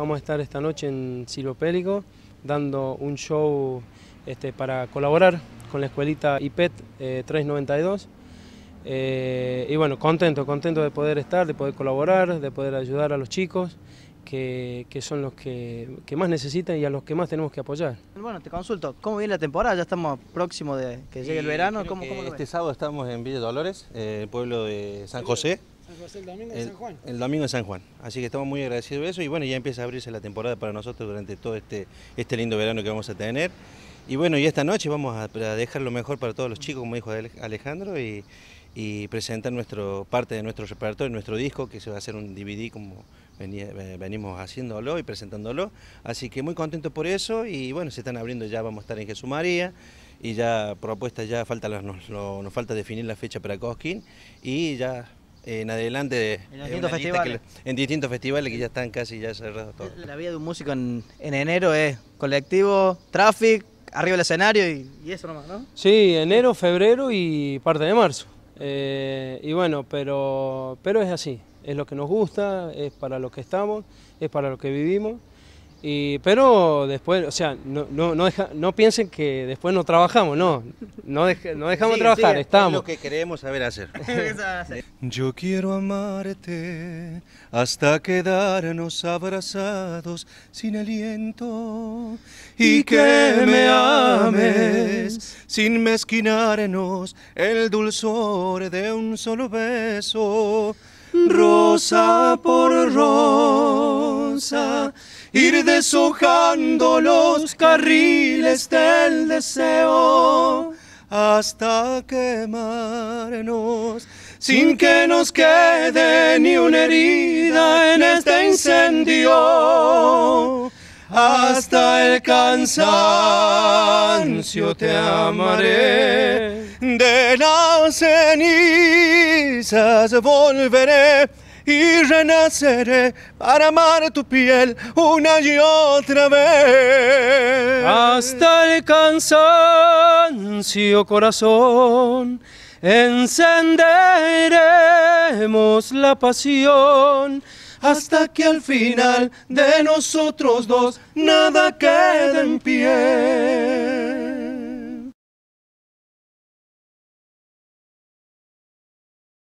Vamos a estar esta noche en Silopélico dando un show este, para colaborar con la escuelita IPET 392. Eh, eh, y bueno, contento, contento de poder estar, de poder colaborar, de poder ayudar a los chicos que, son los que, más necesitan y a los que más tenemos que apoyar. Bueno, te consulto, ¿cómo viene la temporada? Ya estamos próximos de que llegue el verano. este sábado estamos en Villa Dolores, el eh, pueblo de San José. San José, el domingo en San Juan. El, domingo en San Juan. Así que estamos muy agradecidos de eso y bueno, ya empieza a abrirse la temporada para nosotros durante todo este, este lindo verano que vamos a tener. Y bueno, y esta noche vamos a, a dejar lo mejor para todos los chicos, como dijo Alejandro, y, y presentan nuestro, parte de nuestro repertorio, nuestro disco, que se va a hacer un DVD como eh, venimos haciéndolo y presentándolo. Así que muy contento por eso y bueno, se están abriendo ya, vamos a estar en Jesús María y ya propuestas, ya falta nos, falta definir la fecha para Cosquín y ya eh, en adelante eh, en, distintos festivales. Que, ya están casi ya cerrados todos. La vida de un músico en, enero es colectivo, traffic, arriba el escenario y, y eso nomás, ¿no? Sí, enero, febrero y parte de marzo. Eh, y bueno, pero, pero es así, es lo que nos gusta, es para lo que estamos, es para lo que vivimos. Y, pero después, o sea, no, piensen que después no trabajamos, no, no, dejamos trabajar, estamos. Es lo que queremos saber hacer. Yo quiero amarte hasta quedarnos abrazados sin aliento y que me ames sin mezquinarnos el dulzor de un solo beso. Rosa por rosa, ir deshojando los carriles del deseo hasta quemarnos sin que nos quede ni una herida en este incendio hasta el cansancio te amaré. De las cenizas volveré y renaceré para amar tu piel una y otra vez. Hasta el cansancio, corazón, encenderé la pasión hasta que al final de nosotros dos nada quede en pie.